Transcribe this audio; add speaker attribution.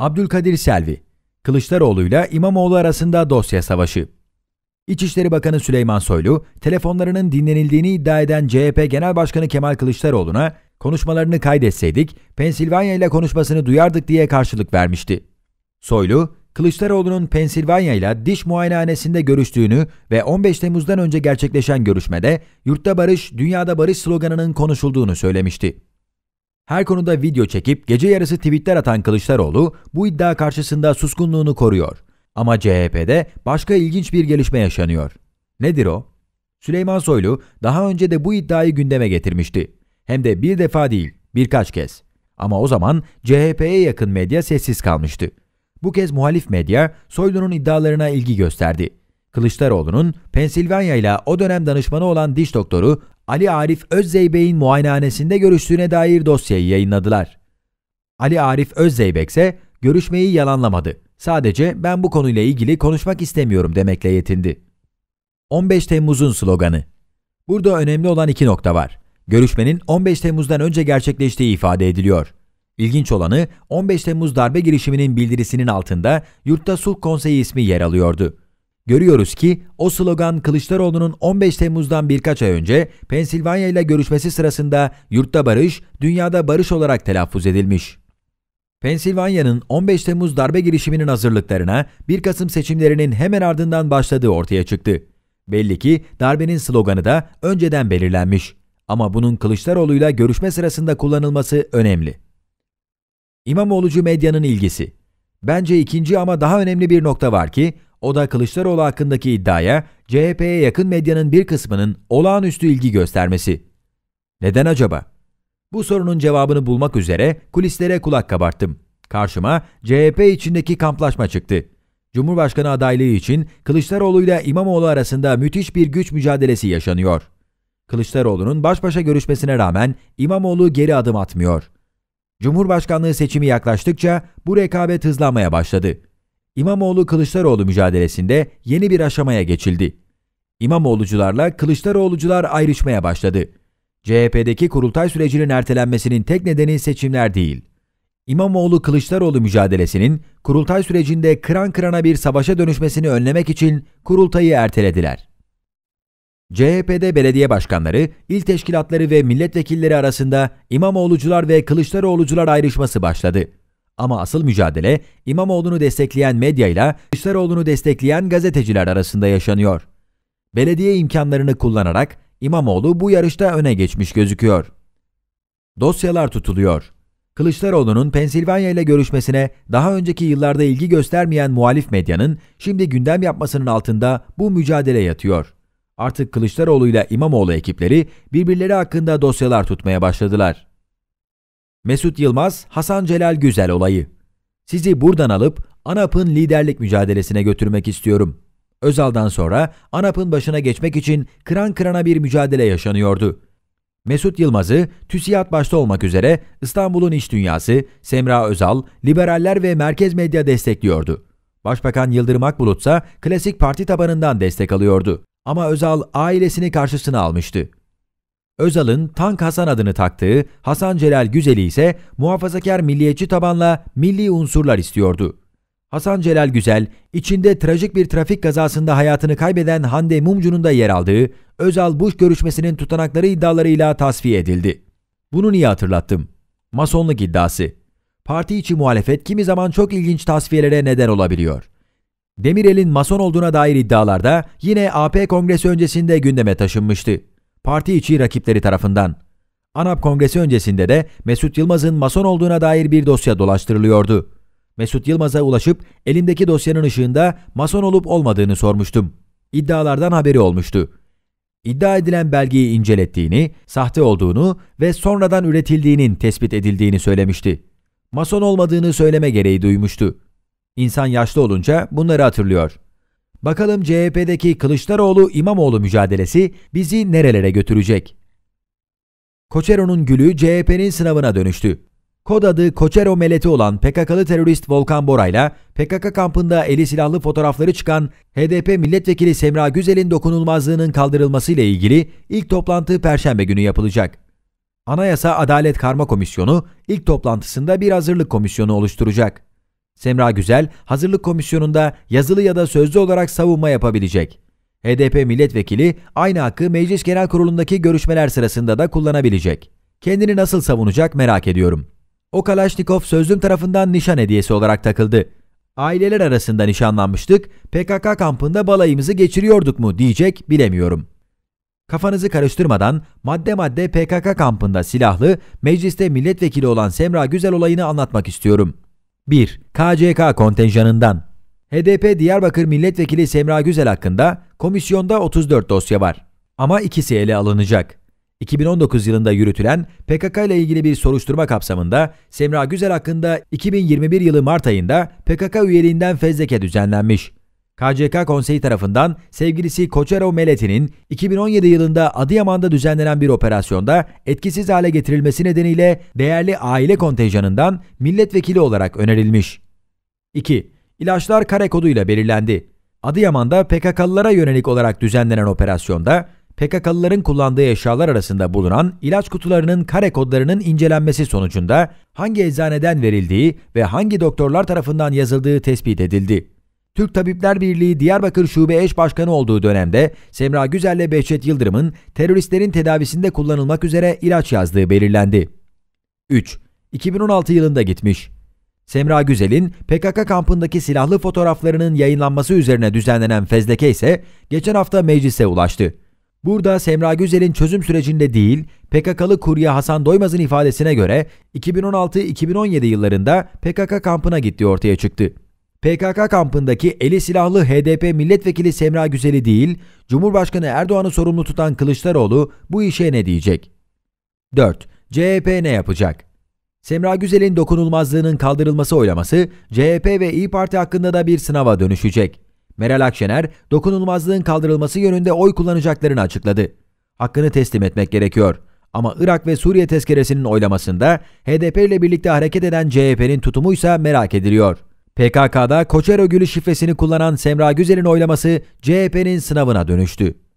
Speaker 1: Abdülkadir Selvi, Kılıçdaroğlu ile İmamoğlu arasında dosya savaşı. İçişleri Bakanı Süleyman Soylu, telefonlarının dinlenildiğini iddia eden CHP Genel Başkanı Kemal Kılıçdaroğlu'na konuşmalarını kaydetseydik, Pensilvanya ile konuşmasını duyardık diye karşılık vermişti. Soylu, Kılıçdaroğlu'nun Pensilvanya ile diş muayenehanesinde görüştüğünü ve 15 Temmuz'dan önce gerçekleşen görüşmede yurtta barış, dünyada barış sloganının konuşulduğunu söylemişti. Her konuda video çekip gece yarısı tweetler atan Kılıçdaroğlu bu iddia karşısında suskunluğunu koruyor. Ama CHP'de başka ilginç bir gelişme yaşanıyor. Nedir o? Süleyman Soylu daha önce de bu iddiayı gündeme getirmişti. Hem de bir defa değil, birkaç kez. Ama o zaman CHP'ye yakın medya sessiz kalmıştı. Bu kez muhalif medya Soylu'nun iddialarına ilgi gösterdi. Kılıçdaroğlu'nun Pensilvanya ile o dönem danışmanı olan diş doktoru Ali Arif Özzeybek'in muayenehanesinde görüştüğüne dair dosyayı yayınladılar. Ali Arif Özzeybek ise görüşmeyi yalanlamadı. Sadece ben bu konuyla ilgili konuşmak istemiyorum demekle yetindi. 15 Temmuz'un sloganı Burada önemli olan iki nokta var. Görüşmenin 15 Temmuz'dan önce gerçekleştiği ifade ediliyor. İlginç olanı 15 Temmuz darbe girişiminin bildirisinin altında Yurtta Sulh Konseyi ismi yer alıyordu. Görüyoruz ki o slogan Kılıçdaroğlu'nun 15 Temmuz'dan birkaç ay önce Pensilvanya ile görüşmesi sırasında yurtta barış, dünyada barış olarak telaffuz edilmiş. Pensilvanya'nın 15 Temmuz darbe girişiminin hazırlıklarına 1 Kasım seçimlerinin hemen ardından başladığı ortaya çıktı. Belli ki darbenin sloganı da önceden belirlenmiş. Ama bunun Kılıçdaroğlu'yla görüşme sırasında kullanılması önemli. İmamoğlucu medyanın ilgisi Bence ikinci ama daha önemli bir nokta var ki o da Kılıçdaroğlu hakkındaki iddiaya CHP'ye yakın medyanın bir kısmının olağanüstü ilgi göstermesi. Neden acaba? Bu sorunun cevabını bulmak üzere kulislere kulak kabarttım. Karşıma CHP içindeki kamplaşma çıktı. Cumhurbaşkanı adaylığı için Kılıçdaroğlu ile İmamoğlu arasında müthiş bir güç mücadelesi yaşanıyor. Kılıçdaroğlu'nun baş başa görüşmesine rağmen İmamoğlu geri adım atmıyor. Cumhurbaşkanlığı seçimi yaklaştıkça bu rekabet hızlanmaya başladı. İmamoğlu-Kılıçdaroğlu mücadelesinde yeni bir aşamaya geçildi. İmamoğlucularla Kılıçdaroğlucular ayrışmaya başladı. CHP'deki kurultay sürecinin ertelenmesinin tek nedeni seçimler değil. İmamoğlu-Kılıçdaroğlu mücadelesinin kurultay sürecinde kıran kırana bir savaşa dönüşmesini önlemek için kurultayı ertelediler. CHP'de belediye başkanları, il teşkilatları ve milletvekilleri arasında İmamoğlucular ve Kılıçdaroğlucular ayrışması başladı. Ama asıl mücadele İmamoğlu'nu destekleyen medya ile Kılıçdaroğlu'nu destekleyen gazeteciler arasında yaşanıyor. Belediye imkanlarını kullanarak İmamoğlu bu yarışta öne geçmiş gözüküyor. Dosyalar tutuluyor. Kılıçdaroğlu'nun Pensilvanya ile görüşmesine daha önceki yıllarda ilgi göstermeyen muhalif medyanın şimdi gündem yapmasının altında bu mücadele yatıyor. Artık Kılıçdaroğlu ile İmamoğlu ekipleri birbirleri hakkında dosyalar tutmaya başladılar. Mesut Yılmaz, Hasan Celal Güzel olayı. Sizi buradan alıp ANAP'ın liderlik mücadelesine götürmek istiyorum. Özal'dan sonra ANAP'ın başına geçmek için kıran kırana bir mücadele yaşanıyordu. Mesut Yılmaz'ı TÜSİAD başta olmak üzere İstanbul'un iş dünyası, Semra Özal, liberaller ve merkez medya destekliyordu. Başbakan Yıldırım Akbulut ise klasik parti tabanından destek alıyordu. Ama Özal ailesini karşısına almıştı. Özal'ın Tank Hasan adını taktığı Hasan Celal Güzel'i ise muhafazakar milliyetçi tabanla milli unsurlar istiyordu. Hasan Celal Güzel, içinde trajik bir trafik kazasında hayatını kaybeden Hande Mumcu'nun da yer aldığı Özal-Bush görüşmesinin tutanakları iddialarıyla tasfiye edildi. Bunu niye hatırlattım? Masonluk iddiası. Parti içi muhalefet kimi zaman çok ilginç tasfiyelere neden olabiliyor. Demirel'in mason olduğuna dair iddialarda yine AP kongresi öncesinde gündeme taşınmıştı parti içi rakipleri tarafından. ANAP kongresi öncesinde de Mesut Yılmaz'ın mason olduğuna dair bir dosya dolaştırılıyordu. Mesut Yılmaz'a ulaşıp elimdeki dosyanın ışığında mason olup olmadığını sormuştum. İddialardan haberi olmuştu. İddia edilen belgeyi incelettiğini, sahte olduğunu ve sonradan üretildiğinin tespit edildiğini söylemişti. Mason olmadığını söyleme gereği duymuştu. İnsan yaşlı olunca bunları hatırlıyor.'' Bakalım CHP'deki Kılıçdaroğlu İmamoğlu mücadelesi bizi nerelere götürecek? Koçero'nun gülü CHP'nin sınavına dönüştü. Kod adı Koçero Meleti olan PKK'lı terörist Volkan Bora'yla PKK kampında eli silahlı fotoğrafları çıkan HDP milletvekili Semra Güzel'in dokunulmazlığının kaldırılmasıyla ilgili ilk toplantı perşembe günü yapılacak. Anayasa Adalet Karma Komisyonu ilk toplantısında bir hazırlık komisyonu oluşturacak. Semra Güzel hazırlık komisyonunda yazılı ya da sözlü olarak savunma yapabilecek. HDP milletvekili aynı hakkı Meclis Genel Kurulu'ndaki görüşmeler sırasında da kullanabilecek. Kendini nasıl savunacak merak ediyorum. O Kalaşnikov sözlüm tarafından nişan hediyesi olarak takıldı. Aileler arasında nişanlanmıştık, PKK kampında balayımızı geçiriyorduk mu diyecek bilemiyorum. Kafanızı karıştırmadan madde madde PKK kampında silahlı, mecliste milletvekili olan Semra Güzel olayını anlatmak istiyorum.'' 1. KCK kontenjanından HDP Diyarbakır Milletvekili Semra Güzel hakkında komisyonda 34 dosya var. Ama ikisi ele alınacak. 2019 yılında yürütülen PKK ile ilgili bir soruşturma kapsamında Semra Güzel hakkında 2021 yılı Mart ayında PKK üyeliğinden fezleke düzenlenmiş. KCK Konseyi tarafından sevgilisi Koçero Meleti'nin 2017 yılında Adıyaman'da düzenlenen bir operasyonda etkisiz hale getirilmesi nedeniyle değerli aile kontenjanından milletvekili olarak önerilmiş. 2. İlaçlar kare koduyla belirlendi. Adıyaman'da PKK'lılara yönelik olarak düzenlenen operasyonda PKK'lıların kullandığı eşyalar arasında bulunan ilaç kutularının kare kodlarının incelenmesi sonucunda hangi eczaneden verildiği ve hangi doktorlar tarafından yazıldığı tespit edildi. Türk Tabipler Birliği Diyarbakır Şube Eş Başkanı olduğu dönemde Semra Güzel ile Behçet Yıldırım'ın teröristlerin tedavisinde kullanılmak üzere ilaç yazdığı belirlendi. 3. 2016 yılında gitmiş. Semra Güzel'in PKK kampındaki silahlı fotoğraflarının yayınlanması üzerine düzenlenen fezleke ise geçen hafta meclise ulaştı. Burada Semra Güzel'in çözüm sürecinde değil, PKK'lı kurye Hasan Doymaz'ın ifadesine göre 2016-2017 yıllarında PKK kampına gittiği ortaya çıktı. PKK kampındaki eli silahlı HDP milletvekili Semra Güzel'i değil, Cumhurbaşkanı Erdoğan'ı sorumlu tutan Kılıçdaroğlu bu işe ne diyecek? 4. CHP ne yapacak? Semra Güzel'in dokunulmazlığının kaldırılması oylaması CHP ve İyi Parti hakkında da bir sınava dönüşecek. Meral Akşener dokunulmazlığın kaldırılması yönünde oy kullanacaklarını açıkladı. Hakkını teslim etmek gerekiyor. Ama Irak ve Suriye tezkeresinin oylamasında HDP ile birlikte hareket eden CHP'nin tutumuysa merak ediliyor. PKK'da Koçero şifresini kullanan Semra Güzel'in oylaması CHP'nin sınavına dönüştü.